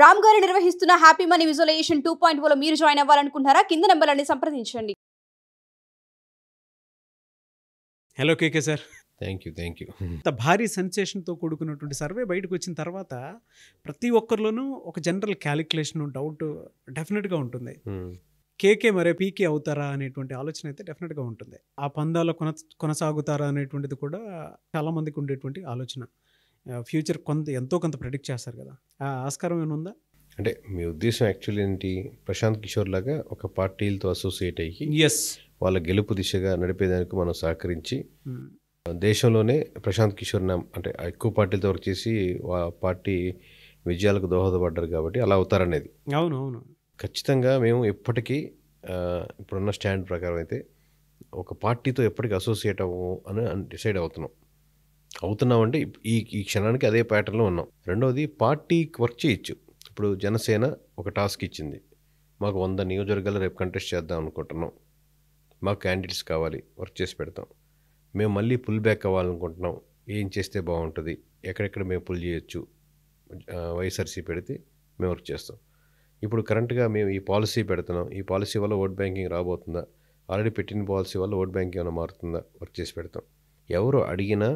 రామ్ గారు నిర్వహిస్తున్న happy money visualization two point ఓలో మీరు జాయిన్ అవ్వాలనుకుంటున్నారా కింద నెంబర్లని సంప్రదించండి hello K K sir thank you thank you అంత భారీ సెన్సేషన్తో కూడుకున్నటువంటి సర్వే బయటకు వచ్చిన తర్వాత ప్రతి ఒక్కరిలోనూ ఒక జనరల్ క్యాలిక్యులేషన్ డౌట్ డెఫినెట్గా ఉంటుంది కేకే hmm. మరే పీకే అవుతారా అనేటువంటి ఆలోచన అయితే డెఫినెట్గా ఉంటుంది ఆ పందాలో కొన కొనసాగుతారా అనేటువంటిది కూడా చాలామందికి ఉండేటువంటి ఆలోచన ఫ్యూచర్ కొంత ఎంతో కొంత ప్రిడిక్ట్ చేస్తారు కదా ఆ ఆస్కారం ఏమైనా ఉందా అంటే మీ ఉద్దేశం యాక్చువల్ ఏంటి ప్రశాంత్ కిషోర్ లాగా ఒక పార్టీలతో అసోసియేట్ అయ్యి ఎస్ వాళ్ళ గెలుపు దిశగా నడిపేదానికి మనం సహకరించి hmm. దేశంలోనే ప్రశాంత్ కిషోర్ నామ్ అంటే ఎక్కువ పార్టీలతో వర్క్ చేసి పార్టీ విజయాలకు దోహదపడ్డారు కాబట్టి అలా అవుతారనేది అవును అవును ఖచ్చితంగా మేము ఎప్పటికీ ఇప్పుడున్న స్టాండ్ ప్రకారం అయితే ఒక పార్టీతో ఎప్పటికీ అసోసియేట్ అవ్వము అని డిసైడ్ అవుతున్నాం అవుతున్నామంటే ఈ ఈ క్షణానికి అదే ప్యాటర్న్లో ఉన్నాం రెండవది పార్టీకి వర్క్ చేయొచ్చు ఇప్పుడు జనసేన ఒక టాస్క్ ఇచ్చింది మాకు వంద నియోజకవర్గాలు రేపు కంటెస్ట్ చేద్దాం అనుకుంటున్నాం మాకు క్యాండిడేట్స్ కావాలి వర్క్ చేసి పెడతాం మేము మళ్ళీ పుల్ బ్యాక్ అవ్వాలనుకుంటున్నాం ఏం చేస్తే బాగుంటుంది ఎక్కడెక్కడ మేము పుల్ చేయొచ్చు వైఎస్ఆర్సీ పెడితే మేము వర్క్ చేస్తాం ఇప్పుడు కరెంట్గా మేము ఈ పాలసీ పెడుతున్నాం ఈ పాలసీ వల్ల ఓట్ బ్యాంకింగ్ రాబోతుందా ఆల్రెడీ పెట్టిన పాలసీ వల్ల ఓట్ బ్యాంకింగ్ ఏమైనా మారుతుందా వర్క్ చేసి పెడతాం ఎవరు అడిగినా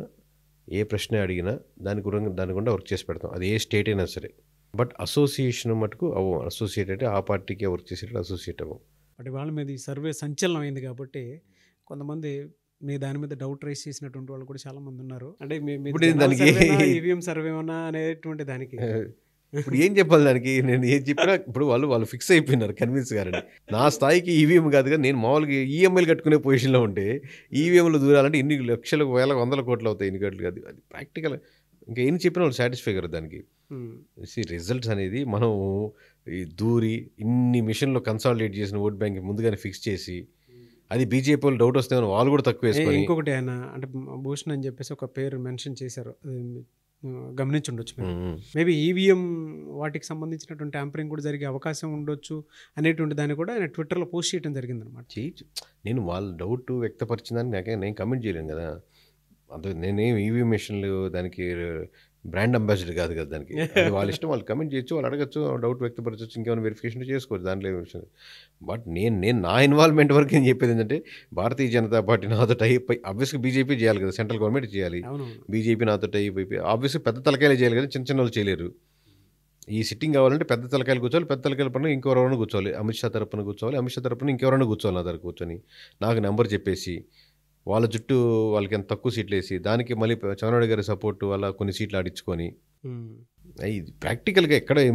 ఏ ప్రశ్న అడిగినా దాని గురించి దాని గుండా వర్క్ చేసి పెడతాం అది ఏ స్టేట్ అయినా సరే బట్ అసోసియేషన్ మటుకు అవ్వం అసోసియేట్ అంటే ఆ పార్టీకే వర్క్ చేసేటట్టు అసోసియేట్ అవ్వం అంటే వాళ్ళ మీద ఈ సర్వే సంచలనం అయింది కాబట్టి కొంతమంది మీ దాని మీద డౌట్ రైస్ చేసినటువంటి వాళ్ళు కూడా చాలా మంది ఉన్నారు అంటే దానికి ఈవీఎం సర్వే అనేటువంటి దానికి ఇప్పుడు ఏం చెప్పాలి దానికి నేను ఏం చెప్పినా ఇప్పుడు వాళ్ళు వాళ్ళు ఫిక్స్ అయిపోయినారు కన్విన్స్ గారని నా స్థాయికి ఈవీఎం e కాదు కానీ నేను మామూలుగా ఈఎంఐలు e కట్టుకునే పొజిషన్లో ఉంటే ఈవీఎంలు e దూరాలంటే ఎన్ని లక్షల వేల వందల కోట్లు అవుతాయి ఎన్ని కట్లు కాదు అది ప్రాక్టికల్ ఇంకా ఏం చెప్పినా వాళ్ళు సాటిస్ఫై కదా దానికి రిజల్ట్స్ అనేది మనం ఈ దూరి ఇన్ని మిషన్లో కన్సాలిడేట్ చేసిన ఓట్ బ్యాంక్ ముందుగానే ఫిక్స్ చేసి అది బీజేపీ వాళ్ళు డౌట్ వస్తే వాళ్ళు కూడా తక్కువ ఇంకొకటి ఆయన అంటే భూషణ్ అని చెప్పేసి ఒక పేరు మెన్షన్ చేశారు ఉండొచ్చు మేబీ ఈవీఎం వాటికి సంబంధించినటువంటి ట్యాంపరింగ్ కూడా జరిగే అవకాశం ఉండొచ్చు అనేటువంటి దాన్ని కూడా ఆయన ట్విట్టర్లో పోస్ట్ చేయడం జరిగిందనమాట నేను వాళ్ళ డౌట్ వ్యక్తపరిచిందని నాకే నేను కమెంట్ చేయలేను కదా అంత నేనేం ఈవీఎం e మిషన్లు దానికి బ్రాండ్ అంబాసిడర్ కాదు కదా దానికి వాళ్ళ ఇష్టం వాళ్ళు కమెంట్ చేయొచ్చు వాళ్ళు అడగచ్చు డౌట్ వ్యక్తపరచవచ్చు ఇంకేమైనా వెరిఫికేషన్ చేసుకోవచ్చు దాంట్లో విషయం బట్ నేను నేను నా ఇన్వాల్వ్మెంట్ వరకు ఏం చెప్పేది ఏంటంటే భారతీయ జనతా పార్టీ నాతో టైప్ ఆబ్వియస్గా బీజేపీ చేయాలి కదా సెంట్రల్ గవర్నమెంట్ చేయాలి బీజేపీ నాతో టైప్ అయిపోయి ఆబ్వియస్గా పెద్ద తలకాయలు చేయాలి కదా చిన్న చిన్న వాళ్ళు చేయలేరు ఈ సిట్టింగ్ కావాలంటే పెద్ద తలకాయలు కూర్చోవాలి పెద్ద తలకాయల పైన ఇంకెవరైనా కూర్చోవాలి అమిత్ షా తరపున కూర్చోవాలి అమిత్ షా తరపున ఇంకెవరైనా కూర్చోవాలి నా దగ్గర కూర్చొని నాకు నెంబర్ చెప్పేసి వాళ్ళ జుట్టు వాళ్ళకి ఎంత తక్కువ సీట్లు వేసి దానికి మళ్ళీ చంద్రబాబు గారి సపోర్ట్ వల్ల కొన్ని సీట్లు ఆడించుకొని ఇది ప్రాక్టికల్గా ఎక్కడ యూ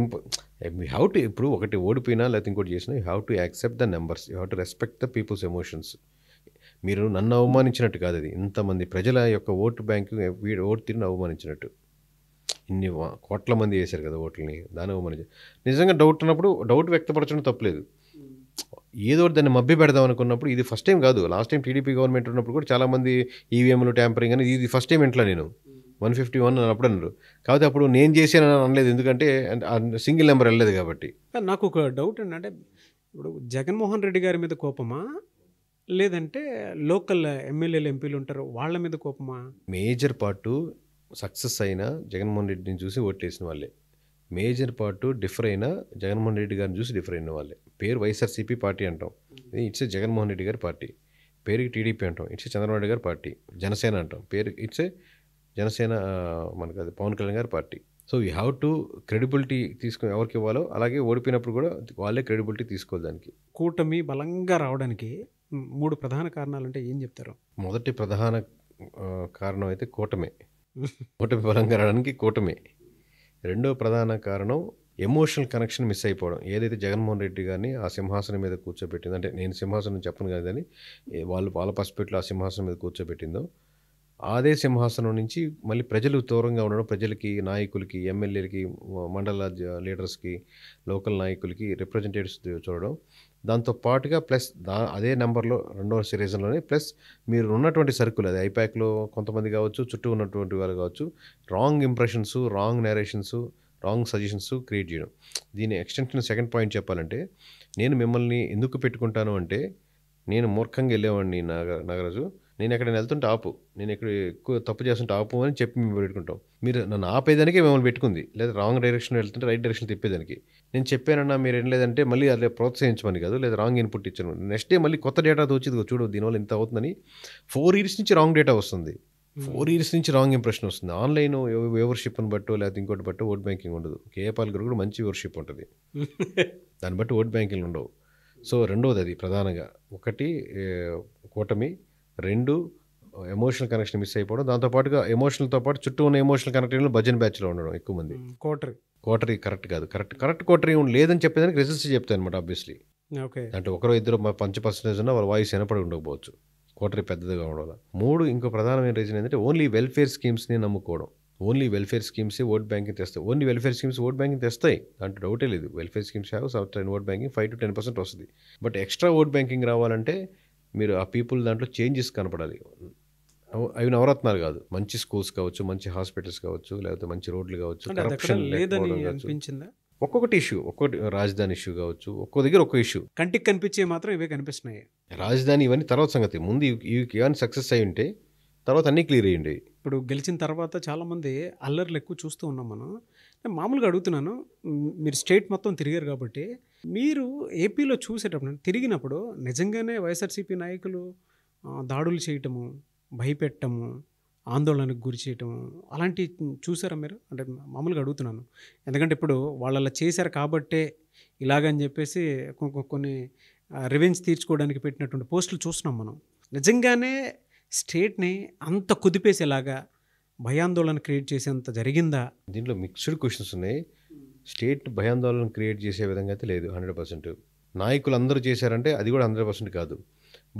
హ్యావ్ టు ఇప్పుడు ఒకటి ఓడిపోయినా లేకపోతే ఇంకోటి చేసినా you have to accept the numbers you have to respect the people's emotions మీరు నన్ను అవమానించినట్టు కాదు అది ఇంతమంది ప్రజల యొక్క ఓటు వీడు ఓటు తిరిగి అవమానించినట్టు ఇన్ని కోట్ల మంది వేశారు కదా ఓట్లని దాని అవమానించారు నిజంగా డౌట్ ఉన్నప్పుడు డౌట్ వ్యక్తపరచడం తప్పలేదు ఏదో దాన్ని మభ్య పెడదాం అనుకున్నప్పుడు ఇది ఫస్ట్ టైం కాదు లాస్ట్ టైం టీడీపీ గవర్నమెంట్ ఉన్నప్పుడు కూడా చాలామంది ఈవీఎంలు e ట్యాంపరింగ్ అని ఇది ఫస్ట్ టైం ఇంట్లో నేను వన్ ఫిఫ్టీ వన్ అని అప్పుడు అన్నారు కాబట్టి అప్పుడు నేను అని అనలేదు ఎందుకంటే సింగిల్ నెంబర్ వెళ్ళలేదు కాబట్టి నాకు ఒక డౌట్ ఏంటంటే ఇప్పుడు జగన్మోహన్ రెడ్డి గారి మీద కోపమా లేదంటే లోకల్ ఎమ్మెల్యేలు ఎంపీలు ఉంటారు వాళ్ళ మీద కోపమా మేజర్ పార్టు సక్సెస్ అయిన జగన్మోహన్ రెడ్డిని చూసి ఓట్లేసిన వాళ్ళే మేజర్ పార్ట్ డిఫర్ అయిన జగన్మోహన్ రెడ్డి గారిని చూసి డిఫర్ అయిన వాళ్ళే పేరు వైఎస్ఆర్సీపీ పార్టీ అంటాం ఇట్స్ జగన్మోహన్ రెడ్డి గారి పార్టీ పేరుకి టీడీపీ అంటాం ఇట్స్ చంద్రబాబు నాయుడు గారి పార్టీ జనసేన అంటాం పేరు ఇట్స్ జనసేన మనకు అది పవన్ కళ్యాణ్ గారి party so you have to credibility తీసుకుని ఎవరికి ఇవ్వాలో అలాగే ఓడిపోయినప్పుడు కూడా వాళ్ళే క్రెడిబిలిటీ తీసుకోవడానికి కూటమి బలంగా రావడానికి మూడు ప్రధాన కారణాలు అంటే ఏం చెప్తారు మొదటి ప్రధాన కారణం అయితే కూటమే కూటమి బలంగా రావడానికి కూటమే రెండో ప్రధాన కారణం ఎమోషనల్ కనెక్షన్ మిస్ అయిపోవడం ఏదైతే జగన్మోహన్ రెడ్డి గారిని ఆ సింహాసనం మీద కూర్చోబెట్టింది అంటే నేను సింహాసనం చెప్పను కానీ వాళ్ళు వాళ్ళ పసిపెట్లు ఆ సింహాసనం మీద కూర్చోబెట్టిందో అదే సింహాసనం నుంచి మళ్ళీ ప్రజలు దూరంగా ఉండడం ప్రజలకి నాయకులకి ఎమ్మెల్యేలకి మండల లీడర్స్కి లోకల్ నాయకులకి రిప్రజెంటేటివ్స్ చూడడం దాంతో పాటుగా ప్లస్ దా అదే నెంబర్లో రెండవ సిరీజన్లోనే ప్లస్ మీరు ఉన్నటువంటి సర్కుల్ అది ఐప్యాక్లో కొంతమంది కావచ్చు చుట్టూ ఉన్నటువంటి వాళ్ళు కావచ్చు wrong impressions wrong narrations wrong suggestions create చేయడం దీని ఎక్స్టెన్షన్ సెకండ్ పాయింట్ చెప్పాలంటే నేను మిమ్మల్ని ఎందుకు పెట్టుకుంటాను అంటే నేను మూర్ఖంగా వెళ్ళేవాడిని నాగ నాగరాజు నేను ఎక్కడ వెళ్తుంటే ఆపు నేను ఇక్కడ ఎక్కువ తప్పు చేస్తుంటే ఆపు అని చెప్పి మేము పెట్టుకుంటాం మీరు నన్ను ఆపేదానికి మిమ్మల్ని పెట్టుకుంది లేదా రాంగ్ డైరెక్షన్ వెళ్తుంటే రైట్ డైరెక్షన్ తిప్పేదానికి నేను చెప్పానన్నా మీరు ఏం లేదంటే మళ్ళీ అదే ప్రోత్సహించమని కాదు లేదా రాంగ్ ఇన్పుట్ ఇచ్చాను నెక్స్ట్ డే మళ్ళీ కొత్త డేటా వచ్చింది చూడు దీనివల్ల ఇంత అవుతుందని ఫోర్ ఇయర్స్ నుంచి రాంగ్ డేటా వస్తుంది hmm. ఫోర్ ఇయర్స్ నుంచి రాంగ్ ఇంప్రెషన్ వస్తుంది ఆన్లైన్ వ్యూవర్షిప్ని బట్టో లేకపోతే ఇంకోటి బట్టో ఓట్ బ్యాంకింగ్ ఉండదు కేపాల్ గారు కూడా మంచి వ్యూవర్షిప్ ఉంటుంది దాన్ని బట్టి ఓట్ బ్యాంకింగ్లు ఉండవు సో రెండవది అది ప్రధానంగా ఒకటి కూటమి రెండు ఎమోషనల్ కనెక్షన్ మిస్ అయిపోవడం దాంతోపాటుగా ఎమోషనల్తో పాటు చుట్టూ ఉన్న ఎమోషనల్ కనెక్టివ్లో భజన్ బ్యాచ్లో ఉండడం ఎక్కువ మంది కోటరీ కోటరీ కరెక్ట్ కాదు కరెక్ట్ కరెక్ట్ కోటరీ లేదని చెప్పేదానికి రిజల్ట్స్ చెప్తాను అనమాట ఆబ్వియస్లీ ఓకే అంటే ఒకరో ఇద్దరు పంచ పర్సెంటేజ్ ఉన్న వాళ్ళ వాయిస్ వినపడి ఉండకపోవచ్చు కోటరీ పెద్దదిగా ఉండడం మూడు ఇంకో ప్రధానమైన రీజన్ ఏంటంటే ఓన్లీ వెల్ఫేర్ స్కీమ్స్ని నమ్ముకోవడం only welfare schemes vote banking తెస్తాయి only welfare schemes vote banking తెస్తాయి అంటే డౌటే లేదు welfare schemes have south vote banking five to ten percent వస్తుంది బట్ ఎక్స్ట్రా ఓట్ బ్యాంకింగ్ రావాలంటే మీరు ఆ పీపుల్ దాంట్లో చేంజెస్ కనపడాలి అవి నవరత్నాలు కాదు మంచి స్కూల్స్ కావచ్చు మంచి హాస్పిటల్స్ కావచ్చు లేకపోతే మంచి రోడ్లు కావచ్చు ఒక్కొక్కటి ఇష్యూ ఒక్కొక్కటి రాజధాని ఇష్యూ కావచ్చు ఒక్కో దగ్గర ఒక్కో ఇష్యూ కంటికి కనిపించే మాత్రం ఇవే కనిపిస్తున్నాయి రాజధాని ఇవన్నీ తర్వాత సంగతి ముందు ఇవి కానీ సక్సెస్ అయి ఉంటే తర్వాత అన్నీ క్లియర్ అయ్యండి ఇప్పుడు గెలిచిన తర్వాత చాలామంది అల్లర్లు ఎక్కువ చూస్తూ ఉన్నాం మనం నేను మామూలుగా అడుగుతున్నాను మీరు స్టేట్ మొత్తం తిరిగారు కాబట్టి మీరు ఏపీలో చూసేటప్పుడు తిరిగినప్పుడు నిజంగానే వైఎస్ఆర్సీపీ నాయకులు దాడులు చేయటము భయపెట్టము ఆందోళనకు గురి చేయటము అలాంటివి చూసారా మీరు అంటే మామూలుగా అడుగుతున్నాను ఎందుకంటే ఇప్పుడు వాళ్ళు అలా చేశారు కాబట్టే ఇలాగని చెప్పేసి కొన్ని రివెంజ్ తీర్చుకోవడానికి పెట్టినటువంటి పోస్టులు చూస్తున్నాం మనం నిజంగానే స్టేట్ని అంత కుదిపేసేలాగా భయాందోళన క్రియేట్ చేసేంత జరిగిందా దీంట్లో మిక్స్డ్ క్వశ్చన్స్ ఉన్నాయి స్టేట్ భయాందోళన క్రియేట్ చేసే విధంగా అయితే లేదు హండ్రెడ్ పర్సెంట్ నాయకులు అందరూ చేశారంటే అది కూడా హండ్రెడ్ పర్సెంట్ కాదు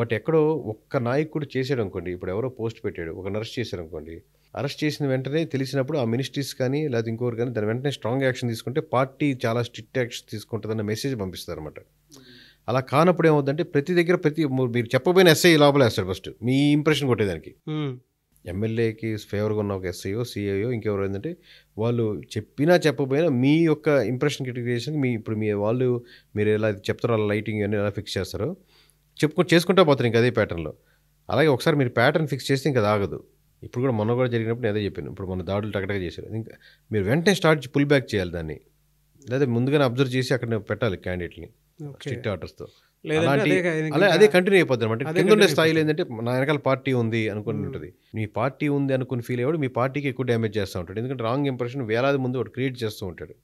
బట్ ఎక్కడో ఒక్క నాయకుడు చేశాడు అనుకోండి ఇప్పుడు ఎవరో పోస్ట్ పెట్టాడు ఒక అరెస్ట్ చేశారు అనుకోండి అరెస్ట్ చేసిన వెంటనే తెలిసినప్పుడు ఆ మినిస్ట్రీస్ కానీ లేదా ఇంకోరు కానీ దాని వెంటనే స్ట్రాంగ్ యాక్షన్ తీసుకుంటే పార్టీ చాలా స్ట్రిక్ట్ యాక్షన్ తీసుకుంటుందన్న మెసేజ్ పంపిస్తారు అనమాట అలా కానప్పుడు ఏమవుతుందంటే ప్రతి దగ్గర ప్రతి మీరు చెప్పబోయిన ఎస్ఐ లోపల ఫస్ట్ మీ ఇంప్రెషన్ కొట్టేదానికి ఎమ్మెల్యేకి ఫేవర్గా ఉన్న ఒక ఎస్ఐఓ సిఐఓ e e ఇంకెవరు ఏంటంటే వాళ్ళు చెప్పినా చెప్పకపోయినా మీ యొక్క ఇంప్రెషన్ క్రియేషన్ మీ ఇప్పుడు మీ వాళ్ళు మీరు ఎలా చెప్తారో అలా లైటింగ్ అన్నీ ఎలా ఫిక్స్ చేస్తారో చెప్పుకొని చేసుకుంటా పోతారు ఇంకా అదే ప్యాటర్న్లో అలాగే ఒకసారి మీరు ప్యాటర్న్ ఫిక్స్ చేస్తే ఇంకా ఆగదు ఇప్పుడు కూడా మొన్న కూడా జరిగినప్పుడు నేను అదే చెప్పాను ఇప్పుడు మన దాడులు టకటగా చేశారు ఇంకా మీరు వెంటనే స్టార్ట్ పుల్ బ్యాక్ చేయాలి దాన్ని లేదా ముందుగానే అబ్జర్వ్ చేసి అక్కడ పెట్టాలి క్యాండిడేట్ని స్ట్రిక్ట్ తో అలా అదే కంటిన్యూ అయిపోద్ది అనమాట కింద ఉండే స్థాయిలో ఏంటంటే నా వెనకాల పార్టీ ఉంది అనుకుని ఉంటుంది మీ పార్టీ ఉంది అనుకుని ఫీల్ అయ్యాడు మీ పార్టీకి ఎక్కువ డ్యామేజ్ చేస్తూ ఉంటాడు ఎందుకంటే రాంగ్ ఇంప్రెషన్ వేలాది ముందు వాడు క్రియేట్ చేస్తూ ఉంటాడు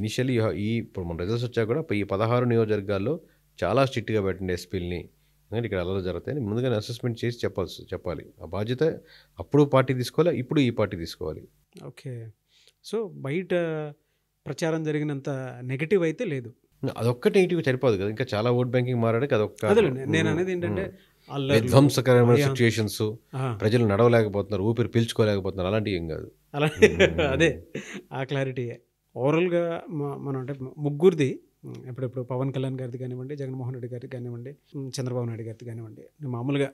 ఇనిషియల్లీ ఈ ఇప్పుడు మన రిజల్ట్స్ వచ్చా కూడా ఈ పదహారు నియోజకవర్గాల్లో చాలా స్ట్రిక్ట్గా పెట్టండి ఎస్పీల్ని ఎందుకంటే ఇక్కడ అలా జరుగుతాయని ముందుగానే అసెస్మెంట్ చేసి చెప్పాల్సి చెప్పాలి ఆ బాధ్యత అప్పుడు పార్టీ తీసుకోవాలి ఇప్పుడు ఈ పార్టీ తీసుకోవాలి ఓకే సో బయట ప్రచారం జరిగినంత నెగిటివ్ అయితే లేదు అదొక్క నెగిటివ్ సరిపోదు కదా ఇంకా చాలా ఓట్ బ్యాంకింగ్ మారడానికి అదొక నేను అనేది ఏంటంటే విధ్వంసకరమైన సిచ్యుయేషన్స్ ప్రజలు నడవలేకపోతున్నారు ఊపిరి పీల్చుకోలేకపోతున్నారు అలాంటివి ఏం కాదు అలా అదే ఆ క్లారిటీ ఓవరాల్గా మనం అంటే ముగ్గురిది ఎప్పుడెప్పుడు పవన్ కళ్యాణ్ గారిది కానివ్వండి జగన్మోహన్ రెడ్డి గారికి కానివ్వండి చంద్రబాబు నాయుడు గారిది కానివ్వండి నేను మామూలుగా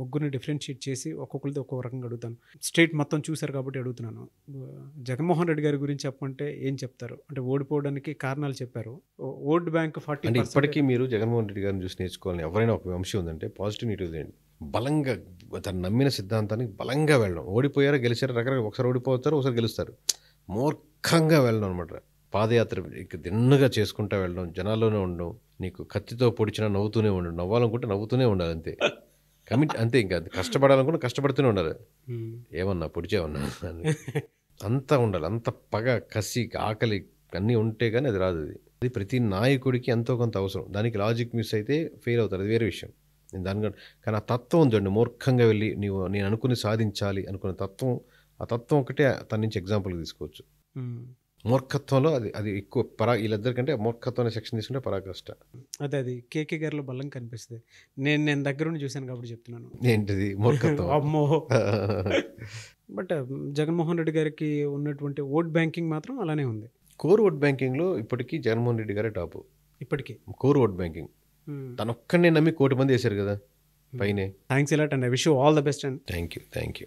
ముగ్గురిని డిఫరెన్షియేట్ చేసి ఒక్కొక్కరిది ఒక్కొక్క రకంగా అడుగుతాను స్టేట్ మొత్తం చూశారు కాబట్టి అడుగుతున్నాను జగన్మోహన్ రెడ్డి గారి గురించి చెప్పమంటే ఏం చెప్తారు అంటే ఓడిపోవడానికి కారణాలు చెప్పారు ఓడ్ బ్యాంక్ ఫార్టీ ఇప్పటికీ మీరు జగన్మోహన్ రెడ్డి గారిని చూసి నేర్చుకోవాలని ఎవరైనా ఒక అంశం ఉందంటే పాజిటివ్ నెగిటివ్ ఏంటి బలంగా తను నమ్మిన సిద్ధాంతానికి బలంగా వెళ్ళడం ఓడిపోయారో గెలిచారో రకరకాల ఒకసారి ఓడిపోతారు ఒకసారి గెలుస్తారు మూర్ఖంగా వెళ్ళడం అనమాట పాదయాత్ర దిన్నగా చేసుకుంటా వెళ్ళడం జనాల్లోనే ఉండడం నీకు కత్తితో పొడిచినా నవ్వుతూనే ఉండడం నవ్వాలనుకుంటే నవ్వుతూనే ఉండాలి అంతే కమిట్ అంతే ఇంకా కష్టపడాలనుకుంటే కష్టపడుతూనే ఉండాలి hmm. ఏమన్నా పొడిచేమన్నా అంతా ఉండాలి అంత పగ కసి ఆకలి అన్నీ ఉంటే కానీ అది రాదు అది అది ప్రతి నాయకుడికి ఎంతో కొంత అవసరం దానికి లాజిక్ మిస్ అయితే ఫెయిల్ అవుతారు అది వేరే విషయం నేను దానికంటే కానీ ఆ తత్వం ఉందండి మూర్ఖంగా వెళ్ళి నీవు నేను అనుకుని సాధించాలి అనుకున్న తత్వం ఆ తత్వం ఒకటే తన నుంచి ఎగ్జాంపుల్ తీసుకోవచ్చు hmm. మూర్ఖత్వంలో అది అది ఎక్కువ పరా వీళ్ళిద్దరికంటే మూర్ఖత్వం అనే సెక్షన్ తీసుకుంటే పరాకష్ట అదే అది కేకే గారిలో బలం కనిపిస్తుంది నేను నేను దగ్గరుండి చూశాను కాబట్టి చెప్తున్నాను ఏంటిది మూర్ఖత్వం అమ్మో బట్ జగన్మోహన్ రెడ్డి గారికి ఉన్నటువంటి ఓట్ బ్యాంకింగ్ మాత్రం అలానే ఉంది కోర్ ఓట్ బ్యాంకింగ్లో ఇప్పటికీ జగన్మోహన్ రెడ్డి గారే టాపు ఇప్పటికీ కోర్ ఓట్ బ్యాంకింగ్ తను ఒక్కడనే నమ్మి కోటి మంది వేశారు కదా పైనే thanks a lot and I wish all the best and thank you thank you